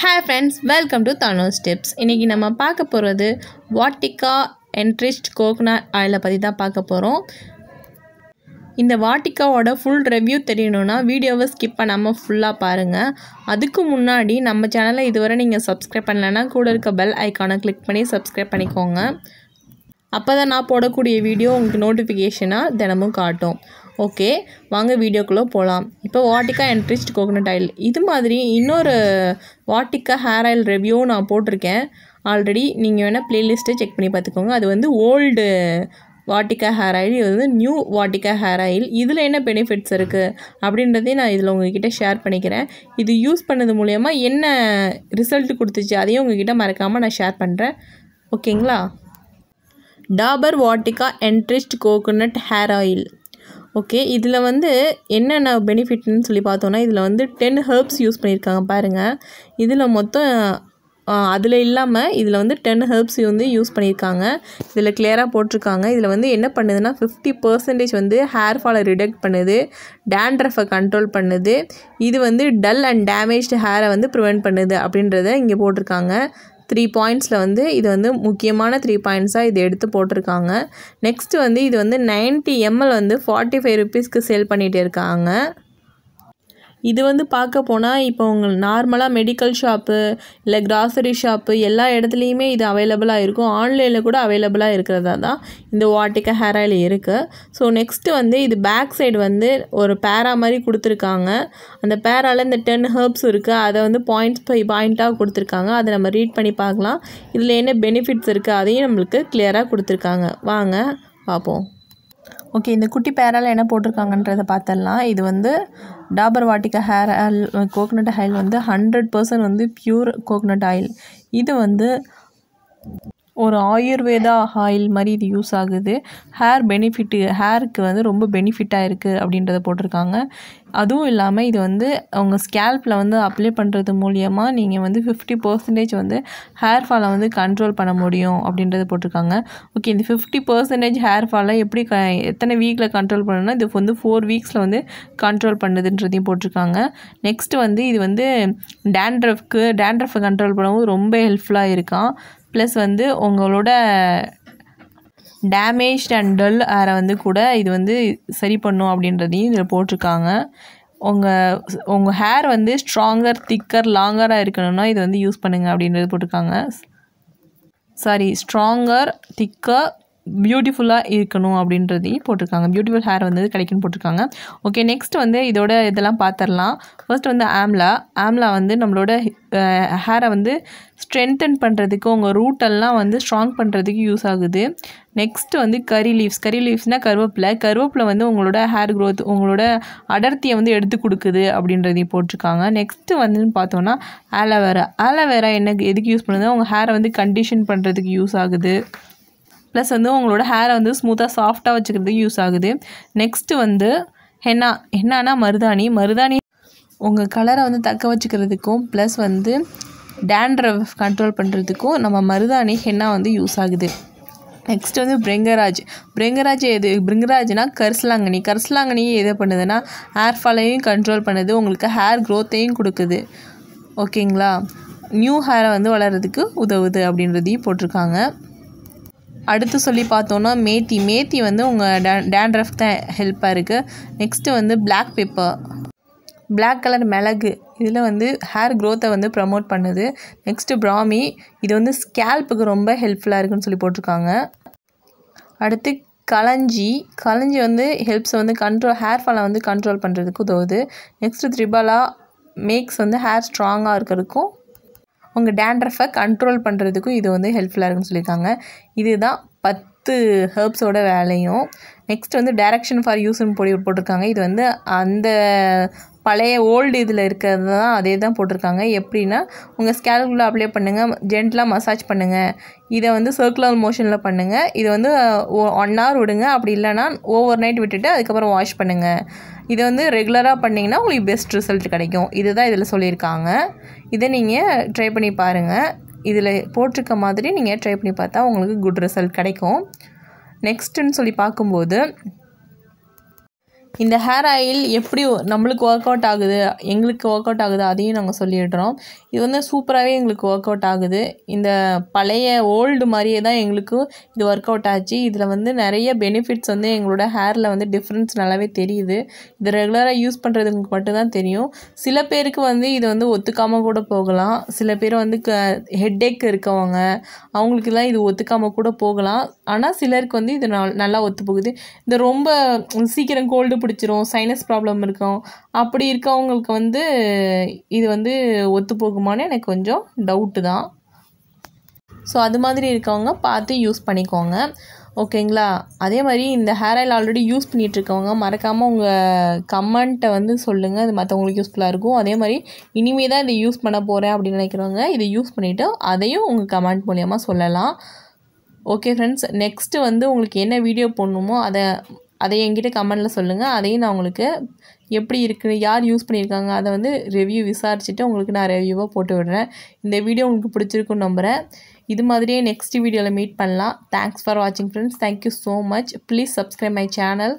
hi friends welcome to தனோ steps இன்றைக்கி நம்ம பார்க்க போகிறது வாட்டிக்கா என்ட்ரிஸ்ட் கோகனட் ஆயிலை பற்றி தான் பார்க்க போகிறோம் இந்த வாட்டிக்காவோட ஃபுல் ரிவ்யூ தெரியணும்னா வீடியோவை ஸ்கிப் பண்ணாமல் ஃபுல்லாக பாருங்கள் அதுக்கு முன்னாடி நம்ம சேனலை இதுவரை நீங்கள் சப்ஸ்கிரைப் பண்ணலைன்னா கூட இருக்க பெல் ஐக்கானை கிளிக் பண்ணி சப்ஸ்கிரைப் பண்ணிக்கோங்க அப்போ தான் நான் போடக்கூடிய வீடியோ உங்களுக்கு நோட்டிஃபிகேஷனாக தினமும் காட்டும் ஓகே வாங்க வீடியோக்குள்ளே போகலாம் இப்போ வாட்டிக்கா என்ட்ரிஸ்ட் கோகனட் ஆயில் இது மாதிரி இன்னொரு வாட்டிக்கா ஹேர் ஆயில் ரிவ்யூ நான் போட்டிருக்கேன் ஆல்ரெடி நீங்கள் வேணால் ப்ளேலிஸ்ட்டை செக் பண்ணி பார்த்துக்கோங்க அது வந்து ஓல்டு வாட்டிக்கா ஹேர் ஆயில் இது வந்து நியூ வாட்டிக்கா ஹேர் ஆயில் இதில் என்ன பெனிஃபிட்ஸ் இருக்குது அப்படின்றதே நான் இதில் உங்ககிட்ட ஷேர் பண்ணிக்கிறேன் இது யூஸ் பண்ணது மூலயமா என்ன ரிசல்ட் கொடுத்துச்சு அதையும் உங்ககிட்ட மறக்காமல் நான் ஷேர் பண்ணுறேன் ஓகேங்களா Dabur Vatika enriched coconut hair oil okay இதில் வந்து என்னென்ன பெனிஃபிட்னு சொல்லி பார்த்தோன்னா இதில் வந்து டென் ஹெர்ப்ஸ் யூஸ் பண்ணியிருக்காங்க பாருங்கள் இதில் மொத்தம் அதில் இல்லாமல் இதில் வந்து டென் ஹெர்ப்ஸ் வந்து யூஸ் பண்ணியிருக்காங்க இதில் கிளியராக போட்டிருக்காங்க இதில் வந்து என்ன பண்ணுதுன்னா ஃபிஃப்டி பர்சன்டேஜ் வந்து ஹேர் ஃபாலை ரிடக்ட் பண்ணுது டேண்ட்ரஃபை கண்ட்ரோல் பண்ணுது இது வந்து டல் அண்ட் டேமேஜ்டு ஹேரை வந்து ப்ரிவெண்ட் பண்ணுது அப்படின்றத இங்கே போட்டிருக்காங்க த்ரீ பாயிண்ட்ஸில் வந்து இது வந்து முக்கியமான த்ரீ பாயிண்ட்ஸாக இது எடுத்து போட்டிருக்காங்க நெக்ஸ்ட்டு வந்து இது வந்து நைன்ட்டி எம்எல் வந்து ஃபார்ட்டி ஃபைவ் ருபீஸ்க்கு சேல் பண்ணிகிட்டு இருக்காங்க இது வந்து பார்க்க போனால் இப்போ உங்கள் நார்மலாக மெடிக்கல் ஷாப்பு இல்லை கிராசரி ஷாப்பு எல்லா இடத்துலையுமே இது அவைலபிளாக இருக்கும் ஆன்லைனில் கூட அவைலபிளாக இருக்கிறதா தான் இந்த வாட்டிக்க ஹேர் ஆயில் இருக்குது ஸோ நெக்ஸ்ட்டு வந்து இது பேக் சைடு வந்து ஒரு பேரா மாதிரி கொடுத்துருக்காங்க அந்த பேரால் இந்த டென் ஹர்ப்ஸ் இருக்குது அதை வந்து பாயிண்ட்ஸ் பை பாயிண்ட்டாக கொடுத்துருக்காங்க அதை நம்ம ரீட் பண்ணி பார்க்கலாம் இதில் என்ன பெனிஃபிட்ஸ் இருக்குது அதையும் நம்மளுக்கு கிளியராக கொடுத்துருக்காங்க வாங்க பார்ப்போம் ஓகே இந்த குட்டி பேரால் என்ன போட்டிருக்காங்கன்றதை பார்த்தலாம் இது வந்து Dabur Vatika hair oil coconut oil வந்து ஹண்ட்ரட் பர்சன்ட் வந்து பியூர் கோகனட் ஆயில் இது வந்து ஒரு ஆயுர்வேதா ஆயில் மாதிரி இது யூஸ் ஆகுது ஹேர் பெனிஃபிட்டு ஹேருக்கு வந்து ரொம்ப பெனிஃபிட்டாக இருக்குது அப்படின்றத போட்டிருக்காங்க அதுவும் இல்லாமல் இது வந்து அவங்க ஸ்கேல்ப்பில் வந்து அப்ளை பண்ணுறது மூலியமாக நீங்கள் வந்து ஃபிஃப்டி பர்சன்டேஜ் வந்து ஹேர் ஃபாலை வந்து கண்ட்ரோல் பண்ண முடியும் அப்படின்றத போட்டிருக்காங்க ஓகே இந்த ஃபிஃப்டி பர்சன்டேஜ் ஹேர் ஃபாலை எப்படி க எத்தனை வீக்கில் கண்ட்ரோல் பண்ணணும்னா இது வந்து ஃபோர் வீக்ஸில் வந்து கண்ட்ரோல் பண்ணுதுன்றதையும் போட்டிருக்காங்க நெக்ஸ்ட்டு வந்து இது வந்து டேண்ட்ரஃப்க்கு டேண்ட்ரஃபை கண்ட்ரோல் பண்ணவும் ரொம்ப ஹெல்ப்ஃபுல்லாக இருக்கான் ப்ளஸ் வந்து உங்களோட டேமேஜ் அண்ட் டல் ஆரை வந்து கூட இது வந்து சரி பண்ணும் அப்படின்றதையும் இதில் போட்டிருக்காங்க உங்கள் உங்கள் ஹேர் வந்து ஸ்ட்ராங்கர் திக்கர் லாங்கராக இருக்கணும்னா இது வந்து யூஸ் பண்ணுங்கள் அப்படின்றது போட்டிருக்காங்க சாரி ஸ்ட்ராங்கர் திக்கர் பியூட்டிஃபுல்லாக இருக்கணும் அப்படின்றதையும் போட்டிருக்காங்க பியூட்டிஃபுல் ஹேர் வந்து கிடைக்குன்னு போட்டிருக்காங்க ஓகே நெக்ஸ்ட் வந்து இதோட இதெல்லாம் பார்த்துடலாம் ஃபர்ஸ்ட் வந்து ஆம்லா ஆம்லா வந்து நம்மளோட ஹேரை வந்து ஸ்ட்ரென்தன் பண்ணுறதுக்கு உங்கள் ரூட்டெல்லாம் வந்து ஸ்ட்ராங் பண்ணுறதுக்கு யூஸ் ஆகுது நெக்ஸ்ட் வந்து கறி லீவ்ஸ் கறி லீவ்ஸ்னால் கருவேப்பிலை கருவேப்பிலை வந்து உங்களோட ஹேர் க்ரோத் உங்களோட அடர்த்தியை வந்து எடுத்து கொடுக்குது அப்படின்றதையும் போட்டிருக்காங்க நெக்ஸ்ட்டு வந்துன்னு பார்த்தோன்னா ஆலோவேரா ஆலோவேரா என்ன எதுக்கு யூஸ் பண்ணுதுன்னா உங்கள் ஹேரை வந்து கண்டிஷன் பண்ணுறதுக்கு யூஸ் ஆகுது ப்ளஸ் வந்து உங்களோட ஹேரை வந்து ஸ்மூத்தாக சாஃப்டாக வச்சுக்கிறதுக்கு யூஸ் ஆகுது நெக்ஸ்ட்டு வந்து ஹென்னா ஹென்னானா மருதாணி மருதாணி உங்கள் கலரை வந்து தக்க வச்சுக்கிறதுக்கும் ப்ளஸ் வந்து டேண்ட்ரவ் கண்ட்ரோல் பண்ணுறதுக்கும் நம்ம மருதாணி ஹென்னா வந்து யூஸ் ஆகுது நெக்ஸ்ட் வந்து பிரிங்கராஜ் பிரிங்கராஜ் எது பிரிங்கராஜ்னா கர்சலாங்கனி கரிசலாங்கனி எதை பண்ணுதுன்னா ஹேர் ஃபாலையும் கண்ட்ரோல் பண்ணுது உங்களுக்கு ஹேர் க்ரோத்தையும் கொடுக்குது ஓகேங்களா நியூ ஹேரை வந்து வளர்கிறதுக்கு உதவுது அப்படின்றதையும் போட்டிருக்காங்க அடுத்து சொல்லி பார்த்தோன்னா மேத்தி மேத்தி வந்து உங்கள் டே டேண்ட்ரஃப் தான் ஹெல்ப்பாக இருக்குது நெக்ஸ்ட்டு வந்து பிளாக் பேப்பர் பிளாக் கலர் மிளகு இதில் வந்து ஹேர் க்ரோத்தை வந்து ப்ரமோட் பண்ணுது நெக்ஸ்ட்டு ப்ராமி இது வந்து ஸ்கேல்ப்புக்கு ரொம்ப ஹெல்ப்ஃபுல்லாக இருக்குன்னு சொல்லி போட்டிருக்காங்க அடுத்து களஞ்சி களஞ்சி வந்து ஹெல்ப்ஸை வந்து கண்ட்ரோல் ஹேர் ஃபாலை வந்து கண்ட்ரோல் பண்ணுறதுக்கு உதவுது நெக்ஸ்ட்டு த்ரிபலா மேக்ஸ் வந்து ஹேர் ஸ்ட்ராங்காக இருக்கிறதுக்கும் உங்கள் டேண்ட்ரஃபை கண்ட்ரோல் பண்ணுறதுக்கும் இது வந்து ஹெல்ப்ஃபுல்லாக இருக்குன்னு சொல்லியிருக்காங்க இதுதான் பத்து ஹெர்ப்ஸோட வேலையும் நெக்ஸ்ட் வந்து டேரக்ஷன் ஃபார் யூஸ்ன்னு போடி போட்டிருக்காங்க இது வந்து அந்த பழைய ஓல்டு இதில் இருக்கிறது தான் அதே தான் போட்டிருக்காங்க எப்படின்னா உங்கள் ஸ்கேல்குள்ளே அப்ளை பண்ணுங்கள் ஜென்டலாக மசாஜ் பண்ணுங்கள் இதை வந்து சர்க்குலர் மோஷனில் பண்ணுங்கள் இதை வந்து ஒன் ஹவர் விடுங்க அப்படி இல்லைனா ஓவர் நைட் விட்டுட்டு அதுக்கப்புறம் வாஷ் பண்ணுங்கள் இதை வந்து ரெகுலராக பண்ணிங்கன்னா உங்களுக்கு பெஸ்ட் ரிசல்ட் கிடைக்கும் இது தான் இதில் சொல்லியிருக்காங்க இதை நீங்கள் ட்ரை பண்ணி பாருங்கள் இதில் போட்டிருக்க மாதிரி நீங்கள் ட்ரை பண்ணி பார்த்தா உங்களுக்கு குட் ரிசல்ட் கிடைக்கும் நெக்ஸ்ட்டுன்னு சொல்லி பார்க்கும்போது இந்த ஹேர் ஆயில் எப்படி நம்மளுக்கு ஒர்க் அவுட் ஆகுது எங்களுக்கு ஒர்க் அவுட் ஆகுது அதையும் நாங்கள் சொல்லிடுறோம் இது வந்து சூப்பராகவே எங்களுக்கு ஒர்க் அவுட் ஆகுது இந்த பழைய ஓல்டு மாதிரியே தான் எங்களுக்கும் இது ஒர்க் அவுட் ஆச்சு இதில் வந்து நிறைய பெனிஃபிட்ஸ் வந்து எங்களோட ஹேரில் வந்து டிஃப்ரென்ஸ் நல்லாவே தெரியுது இது ரெகுலராக யூஸ் பண்ணுறதுக்கு மட்டும்தான் தெரியும் சில பேருக்கு வந்து இது வந்து ஒத்துக்காமல் கூட போகலாம் சில பேர் வந்து க ஹெட்ஏக் இருக்கவங்க அவங்களுக்குலாம் இது ஒத்துக்காமல் கூட போகலாம் ஆனால் சிலருக்கு வந்து இது நல்லா ஒத்து போகுது இந்த ரொம்ப சீக்கிரம் கோல்டு பிடிச்சிரும் சைனஸ் ப்ராப்ளம் இருக்கும் அப்படி இருக்கவங்களுக்கு வந்து இது வந்து ஒத்து எனக்கு கொஞ்சம் டவுட்டு தான் ஸோ அது மாதிரி இருக்கவங்க பார்த்து யூஸ் பண்ணிக்கோங்க ஓகேங்களா அதே மாதிரி இந்த ஹேர் ஆயில் ஆல்ரெடி யூஸ் பண்ணிகிட்ருக்கவங்க மறக்காமல் உங்கள் கமெண்ட்டை வந்து சொல்லுங்கள் அது மற்றவங்களுக்கு யூஸ்ஃபுல்லாக இருக்கும் அதே மாதிரி இனிமேல் தான் இதை யூஸ் பண்ண போகிறேன் அப்படின்னு நினைக்கிறவங்க இதை யூஸ் பண்ணிவிட்டு அதையும் உங்கள் கமெண்ட் மூலயமா சொல்லலாம் ஓகே ஃப்ரெண்ட்ஸ் நெக்ஸ்ட்டு வந்து உங்களுக்கு என்ன வீடியோ போடணுமோ அதை அதை என்கிட்ட கமெண்டில் சொல்லுங்கள் அதையும் நான் உங்களுக்கு எப்படி இருக்குது யார் யூஸ் பண்ணியிருக்காங்க அதை வந்து ரிவ்யூ விசாரிச்சுட்டு உங்களுக்கு நான் ரிவ்யூவாக போட்டு விடுறேன் இந்த வீடியோ உங்களுக்கு பிடிச்சிருக்குன்னு நம்புகிறேன் இது மாதிரியே நெக்ஸ்ட் வீடியோவில் மீட் பண்ணலாம் தேங்க்ஸ் ஃபார் வாட்சிங் friends thank you so much please subscribe my channel